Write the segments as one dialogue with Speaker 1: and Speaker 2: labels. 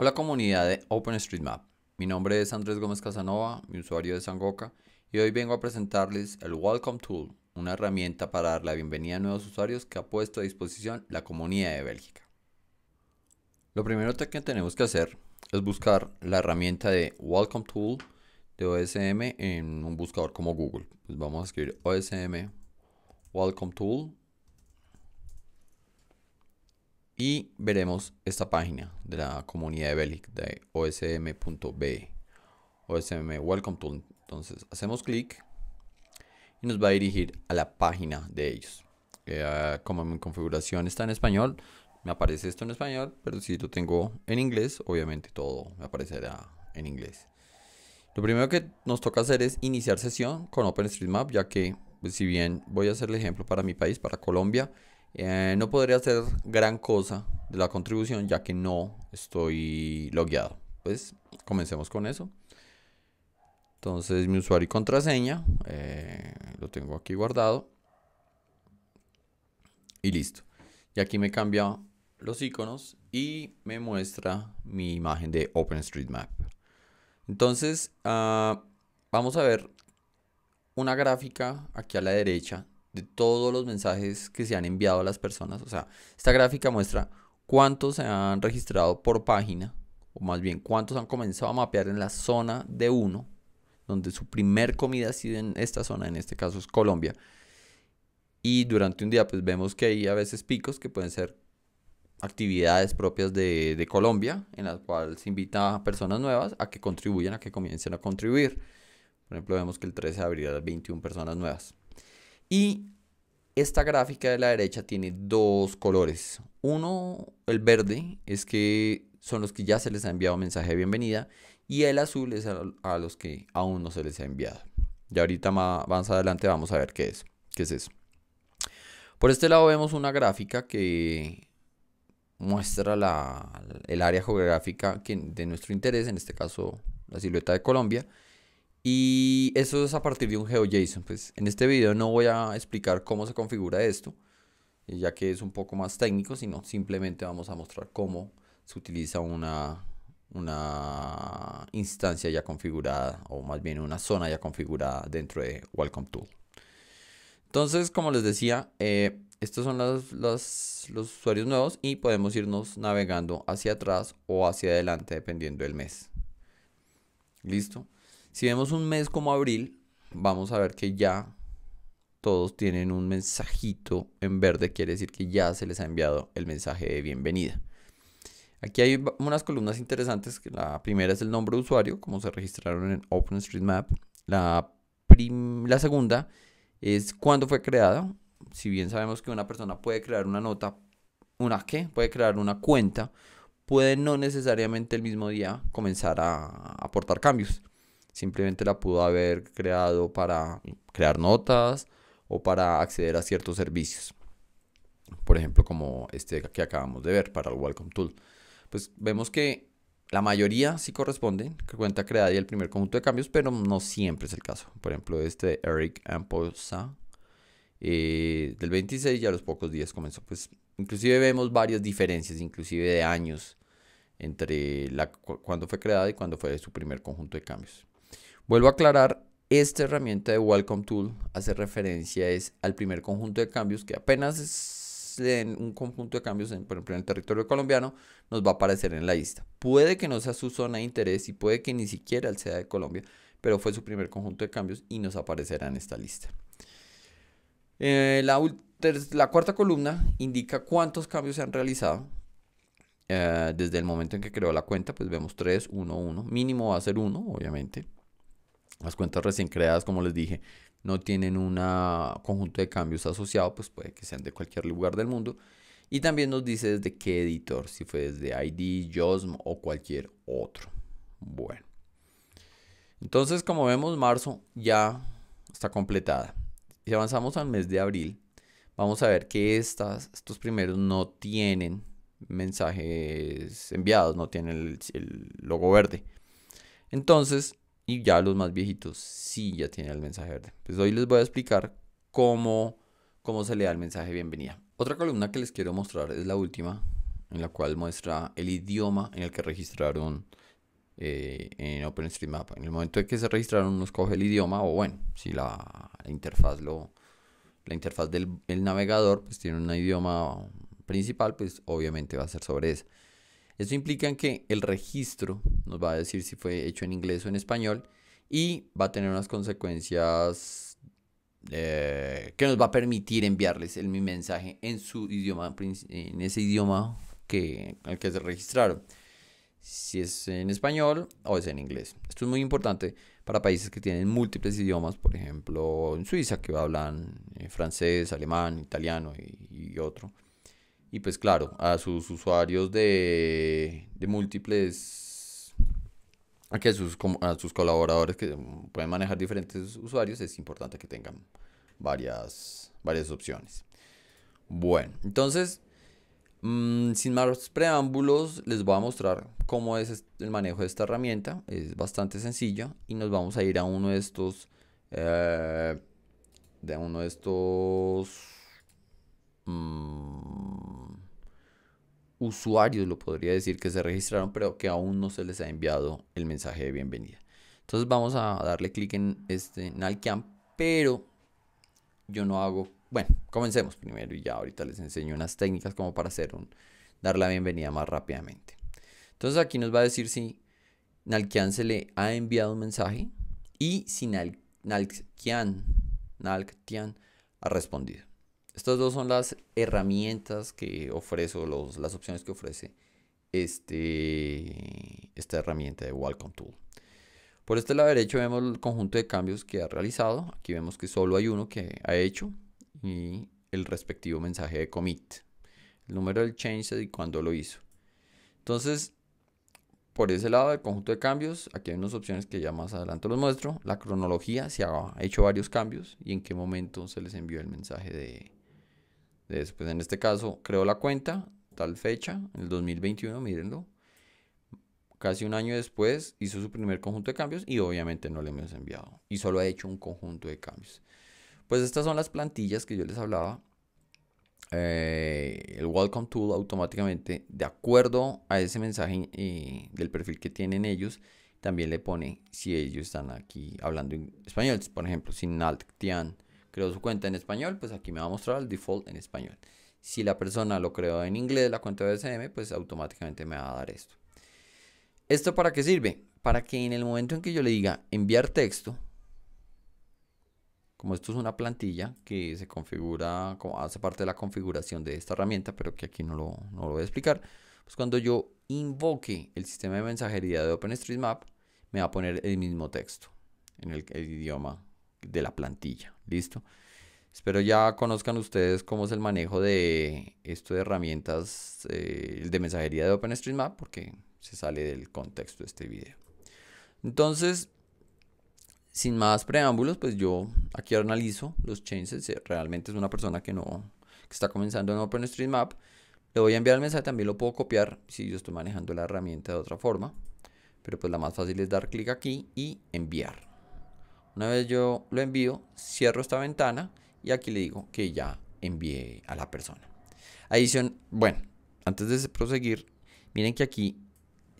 Speaker 1: Hola comunidad de OpenStreetMap, mi nombre es Andrés Gómez Casanova, mi usuario de Sangoka, y hoy vengo a presentarles el Welcome Tool, una herramienta para dar la bienvenida a nuevos usuarios que ha puesto a disposición la comunidad de Bélgica. Lo primero que tenemos que hacer es buscar la herramienta de Welcome Tool de OSM en un buscador como Google. Pues vamos a escribir OSM Welcome Tool y veremos esta página de la comunidad de Belic de osm.be osm welcome entonces hacemos clic y nos va a dirigir a la página de ellos eh, como mi configuración está en español me aparece esto en español pero si lo tengo en inglés obviamente todo me aparecerá en inglés lo primero que nos toca hacer es iniciar sesión con OpenStreetMap ya que pues, si bien voy a hacer el ejemplo para mi país para Colombia eh, no podría hacer gran cosa de la contribución ya que no estoy logueado. Pues comencemos con eso. Entonces mi usuario y contraseña eh, lo tengo aquí guardado. Y listo. Y aquí me cambia los iconos y me muestra mi imagen de OpenStreetMap. Entonces ah, vamos a ver una gráfica aquí a la derecha de todos los mensajes que se han enviado a las personas. O sea, esta gráfica muestra cuántos se han registrado por página, o más bien cuántos han comenzado a mapear en la zona de uno, donde su primer comida ha sido en esta zona, en este caso es Colombia. Y durante un día pues vemos que hay a veces picos que pueden ser actividades propias de, de Colombia, en las cuales se invita a personas nuevas a que contribuyan, a que comiencen a contribuir. Por ejemplo, vemos que el 13 de abril 21 personas nuevas. Y esta gráfica de la derecha tiene dos colores. Uno, el verde, es que son los que ya se les ha enviado mensaje de bienvenida. Y el azul es a, los que aún no se les ha enviado. Ya ahorita más, adelante vamos a ver qué es. ¿Qué es eso? Por este lado vemos una gráfica que muestra el área geográfica que, de nuestro interés, en este caso la silueta de Colombia. Y eso es a partir de un GeoJSON. Pues en este video no voy a explicar cómo se configura esto, eh, ya que es un poco más técnico, sino simplemente vamos a mostrar cómo se utiliza una, una instancia ya configurada, o más bien una zona ya configurada dentro de Welcome Tool. Entonces, como les decía, eh, estos son los, los usuarios nuevos y podemos irnos navegando hacia atrás o hacia adelante dependiendo del mes. Listo. Si vemos un mes como abril, vamos a ver que ya todos tienen un mensajito en verde, quiere decir que ya se les ha enviado el mensaje de bienvenida. Aquí hay unas columnas interesantes, la primera es el nombre de usuario, como se registraron en OpenStreetMap. La, la segunda es cuándo fue creada. Si bien sabemos que una persona puede crear una nota, una qué, puede crear una cuenta, puede no necesariamente el mismo día comenzar a aportar cambios simplemente la pudo haber creado para crear notas o para acceder a ciertos servicios. Por ejemplo, como este que acabamos de ver para el Welcome Tool. Pues vemos que la mayoría sí corresponde, que cuenta creada y el primer conjunto de cambios, pero no siempre es el caso. Por ejemplo, este Eric Amposa eh, del 26 ya a los pocos días comenzó. Pues inclusive vemos varias diferencias, inclusive de años, entre la, cuando fue creada y cuando fue su primer conjunto de cambios. Vuelvo a aclarar, esta herramienta de Welcome Tool hace referencia es al primer conjunto de cambios que apenas es un conjunto de cambios, en, por ejemplo, en el territorio colombiano, nos va a aparecer en la lista. Puede que no sea su zona de interés y puede que ni siquiera el sea de Colombia, pero fue su primer conjunto de cambios y nos aparecerá en esta lista. Eh, la, cuarta columna indica cuántos cambios se han realizado. Eh, desde el momento en que creó la cuenta, pues vemos 3, 1, 1. Mínimo va a ser 1, obviamente. Las cuentas recién creadas, como les dije, no tienen un conjunto de cambios asociado, pues puede que sean de cualquier lugar del mundo. Y también nos dice desde qué editor, si fue desde ID, JOSM o cualquier otro. Bueno. Entonces, como vemos, marzo ya está completada. Si avanzamos al mes de abril, vamos a ver que estas, estos primeros no tienen mensajes enviados, no tienen el logo verde. Entonces, y ya los más viejitos sí ya tienen el mensaje verde. Pues hoy les voy a explicar cómo, cómo se le da el mensaje bienvenida. Otra columna que les quiero mostrar es la última, en la cual muestra el idioma en el que registraron eh, en OpenStreetMap. En el momento en que se registraron, nos coge el idioma, o bueno, si la, interfaz lo. La interfaz del navegador pues tiene un idioma principal, pues obviamente va a ser sobre ese. Esto implica que el registro nos va a decir si fue hecho en inglés o en español y va a tener unas consecuencias eh, que nos va a permitir enviarles el, mi mensaje en su idioma, en ese idioma que, al que se registraron. Si es en español o es en inglés. Esto es muy importante para países que tienen múltiples idiomas, por ejemplo en Suiza, que hablan eh, francés, alemán, italiano y otro. Y pues claro, a sus usuarios de, múltiples, a, que sus, a sus colaboradores que pueden manejar diferentes usuarios, es importante que tengan varias, varias opciones. Bueno, entonces, mm, sin más preámbulos, les voy a mostrar cómo es el manejo de esta herramienta. Es bastante sencillo y nos vamos a ir a uno de estos... Eh, de uno de estos Mm, usuarios, lo podría decir, que se registraron, pero que aún no se les ha enviado el mensaje de bienvenida. Entonces vamos a darle clic en este pero yo no hago. Bueno, comencemos primero y ya ahorita les enseño unas técnicas como para hacer un dar la bienvenida más rápidamente. Entonces aquí nos va a decir si Nalkian se le ha enviado un mensaje y si Nalkian ha respondido. Estas dos son las herramientas que ofrece, las opciones que ofrece este, esta herramienta de Welcome Tool. Por este lado derecho vemos el conjunto de cambios que ha realizado. Aquí vemos que solo hay uno que ha hecho y el respectivo mensaje de commit. El número del change y cuándo lo hizo. Entonces, por ese lado del conjunto de cambios, aquí hay unas opciones que ya más adelante los muestro. La cronología, si ha hecho varios cambios y en qué momento se les envió el mensaje de, Después, en este caso, creó la cuenta, tal fecha, el 2021, mírenlo. Casi un año después hizo su primer conjunto de cambios y obviamente no le hemos enviado. Y solo ha hecho un conjunto de cambios. Pues estas son las plantillas que yo les hablaba. Eh, el Welcome Tool automáticamente, de acuerdo a ese mensaje eh, del perfil que tienen ellos, también le pone si ellos están aquí hablando en español. Por ejemplo, si Naltian creó su cuenta en español, pues aquí me va a mostrar el default en español. Si la persona lo creó en inglés, la cuenta de sm pues automáticamente me va a dar esto. ¿Esto para qué sirve? Para que en el momento en que yo le diga enviar texto, como esto es una plantilla que se configura, como hace parte de la configuración de esta herramienta, pero que aquí no lo, no lo voy a explicar, pues cuando yo invoque el sistema de mensajería de OpenStreetMap, me va a poner el mismo texto en el idioma de la plantilla. ¿Listo? Espero ya conozcan ustedes cómo es el manejo de esto de herramientas eh, de mensajería de OpenStreetMap porque se sale del contexto de este video. Entonces, sin más preámbulos, pues yo aquí analizo los changes. Eh, realmente es una persona que no que está comenzando en OpenStreetMap. Le voy a enviar el mensaje, también lo puedo copiar si yo estoy manejando la herramienta de otra forma. Pero pues la más fácil es dar clic aquí y enviar. Una vez yo lo envío, cierro esta ventana y aquí le digo que ya envié a la persona. Adición, bueno, antes de proseguir, miren que aquí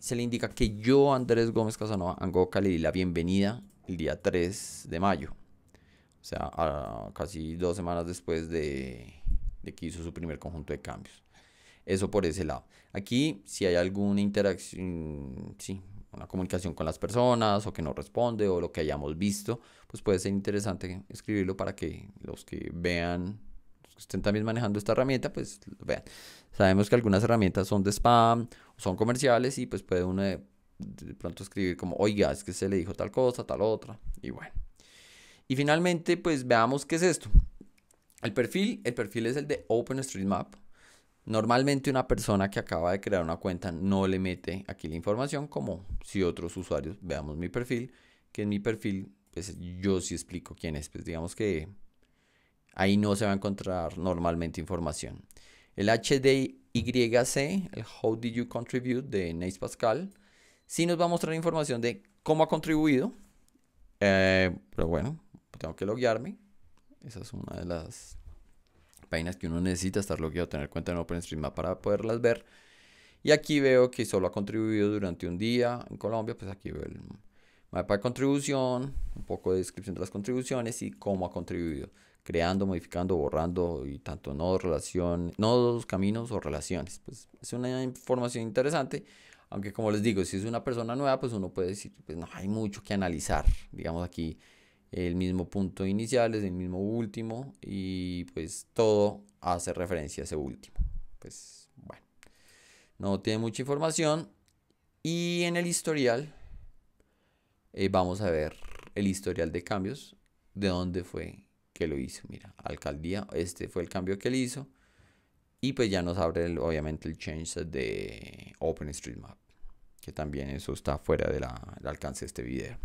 Speaker 1: se le indica que yo, Andrés Gómez Casanova Angoca, le di la bienvenida el día 3 de mayo. O sea, casi dos semanas después de, de que hizo su primer conjunto de cambios. Eso por ese lado. Aquí, si hay alguna interacción, sí, una comunicación con las personas o que no responde o lo que hayamos visto, pues puede ser interesante escribirlo para que los que vean, los que estén también manejando esta herramienta, pues vean. Sabemos que algunas herramientas son de spam, son comerciales y pues puede uno de, pronto escribir como, oiga, es que se le dijo tal cosa, tal otra, y bueno. Y finalmente, pues veamos qué es esto. El perfil, el perfil es el de OpenStreetMap Normalmente una persona que acaba de crear una cuenta no le mete aquí la información como si otros usuarios, veamos mi perfil, que en mi perfil pues yo sí explico quién es, pues digamos que ahí no se va a encontrar normalmente información. El HDYC, el How Did You Contribute de Neis Pascal, sí nos va a mostrar información de cómo ha contribuido, eh, pero bueno, tengo que loguearme, esa es una de las páginas que uno necesita estar logueado, tener cuenta en OpenStreetMap para poderlas ver. Y aquí veo que solo ha contribuido durante un día en Colombia, pues aquí veo el mapa de contribución, un poco de descripción de las contribuciones y cómo ha contribuido, creando, modificando, borrando y tanto nodos, relación, nodos, caminos o relaciones. Pues es una información interesante, aunque como les digo, si es una persona nueva, pues uno puede decir, pues no hay mucho que analizar, digamos aquí el mismo punto inicial es el mismo último y pues todo hace referencia a ese último. Pues bueno, no tiene mucha información y en el historial eh, vamos a ver el historial de cambios, de dónde fue que lo hizo. Mira, alcaldía, este fue el cambio que él hizo y pues ya nos abre obviamente el change de OpenStreetMap, que también eso está fuera del alcance de este video.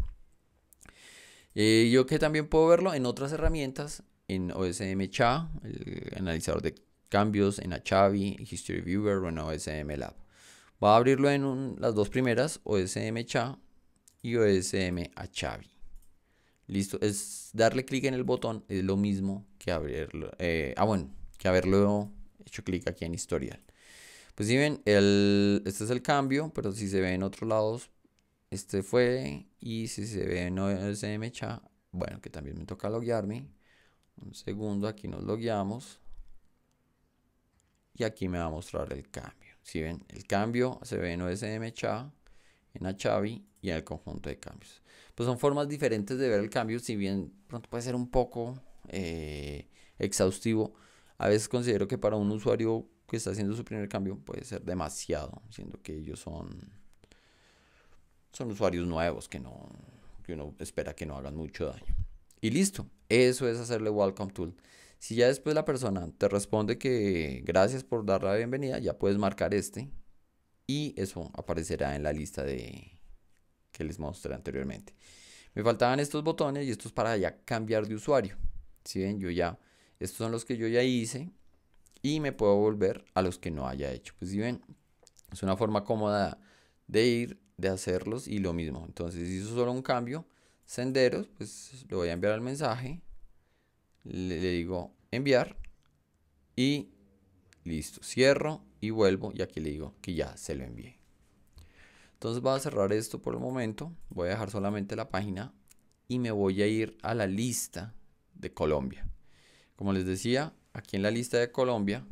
Speaker 1: Eh, yo que también puedo verlo en otras herramientas, en OSM CHA, el analizador de cambios, en Achavi, History Viewer o en OSM Lab. Voy a abrirlo en las dos primeras, OSM CHA y OSM Achavi. Listo, es darle clic en el botón, es lo mismo que abrirlo. Eh, ah, bueno, que haberlo hecho clic aquí en historial. Pues si ven, este es el cambio, pero si se ve en otros lados, este fue. Y si se ve no OSM Bueno, que también me toca loguearme. Un segundo, aquí nos logueamos. Y aquí me va a mostrar el cambio. Si ven, el cambio se ve en OSM CHA, en Achavi y en el conjunto de cambios. Pues son formas diferentes de ver el cambio, si bien pronto puede ser un poco eh, exhaustivo. A veces considero que para un usuario que está haciendo su primer cambio puede ser demasiado, siendo que ellos son son usuarios nuevos que no que uno espera que no hagan mucho daño. Y listo, eso es hacerle welcome tool. Si ya después la persona te responde que gracias por dar la bienvenida, ya puedes marcar este y eso aparecerá en la lista de que les mostré anteriormente. Me faltaban estos botones y estos para ya cambiar de usuario. Si ven, yo ya estos son los que yo ya hice y me puedo volver a los que no haya hecho. Pues si ven, es una forma cómoda de ir de hacerlos y lo mismo. Entonces hizo solo un cambio. Senderos, pues le voy a enviar el mensaje. Le, digo enviar. Y listo. Cierro y vuelvo. Y aquí le digo que ya se lo envié. Entonces voy a cerrar esto por el momento. Voy a dejar solamente la página. Y me voy a ir a la lista de Colombia. Como les decía, aquí en la lista de Colombia.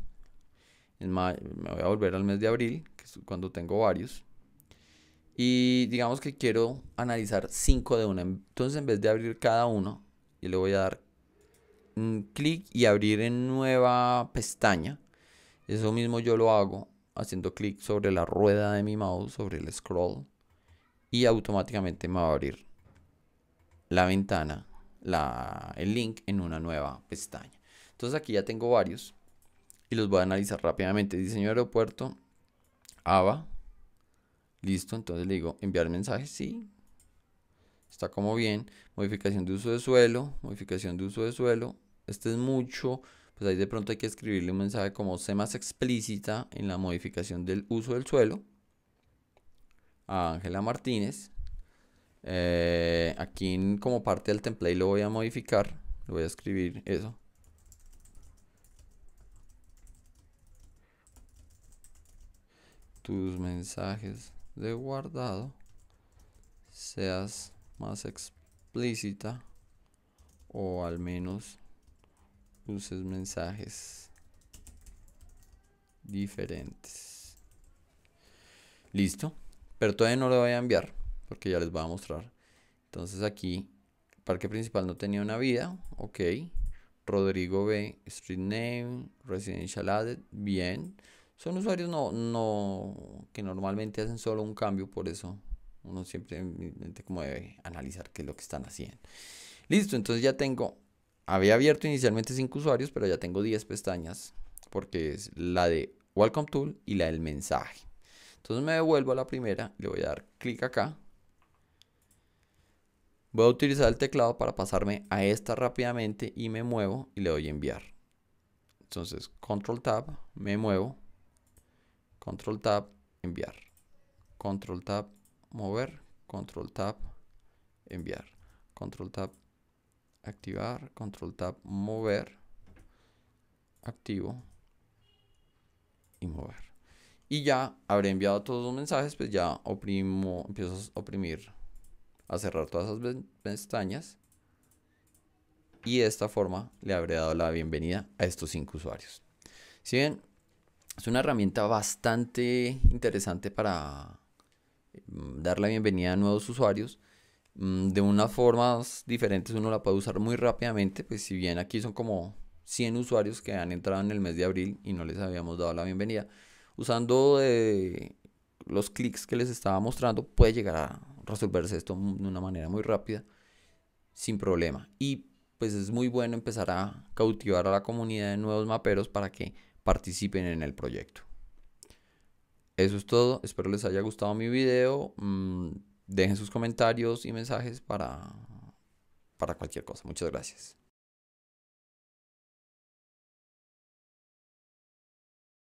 Speaker 1: me voy a volver al mes de abril, que es cuando tengo varios y digamos que quiero analizar cinco de una. Entonces en vez de abrir cada uno, yo le voy a dar un clic y abrir en nueva pestaña. Eso mismo yo lo hago haciendo clic sobre la rueda de mi mouse, sobre el scroll. Y automáticamente me va a abrir la ventana, la, el link en una nueva pestaña. Entonces aquí ya tengo varios y los voy a analizar rápidamente. Diseño aeropuerto, AVA, Listo, entonces le digo enviar mensaje, sí. Está como bien. Modificación de uso de suelo, modificación de uso de suelo. Este es mucho, pues ahí de pronto hay que escribirle un mensaje como sea más explícita en la modificación del uso del suelo. A Ángela Martínez. Eh, aquí como parte del template lo voy a modificar. Le voy a escribir eso. Tus mensajes de guardado seas más explícita o al menos uses mensajes diferentes. Listo, pero todavía no lo voy a enviar porque ya les voy a mostrar. Entonces aquí, parque principal no tenía una vida, ok. Rodrigo B, street name, residential added, bien. Son usuarios no, que normalmente hacen solo un cambio, por eso uno siempre como debe analizar qué es lo que están haciendo. Listo, entonces ya tengo, había abierto inicialmente 5 usuarios, pero ya tengo 10 pestañas, porque es la de Welcome Tool y la del mensaje. Entonces me devuelvo a la primera, le voy a dar clic acá. Voy a utilizar el teclado para pasarme a esta rápidamente y me muevo y le doy enviar. Entonces, control tab, me muevo, Control Tab, enviar. Control Tab, mover. Control Tab, enviar. Control Tab, activar. Control Tab, mover. Activo. Y mover. Y ya habré enviado todos los mensajes, pues ya oprimo, empiezo a oprimir, a cerrar todas esas pestañas. Y de esta forma le habré dado la bienvenida a estos cinco usuarios. Si bien es una herramienta bastante interesante para mm, dar la bienvenida a nuevos usuarios. Mm, de unas formas diferentes uno la puede usar muy rápidamente, pues si bien aquí son como 100 usuarios que han entrado en el mes de abril y no les habíamos dado la bienvenida, usando los clics que les estaba mostrando puede llegar a resolverse esto de una manera muy rápida, sin problema. Y pues es muy bueno empezar a cautivar a la comunidad de nuevos maperos para que participen en el proyecto. Eso es todo, espero les haya gustado mi video. Mm, dejen sus comentarios y mensajes para, para cualquier cosa. Muchas gracias.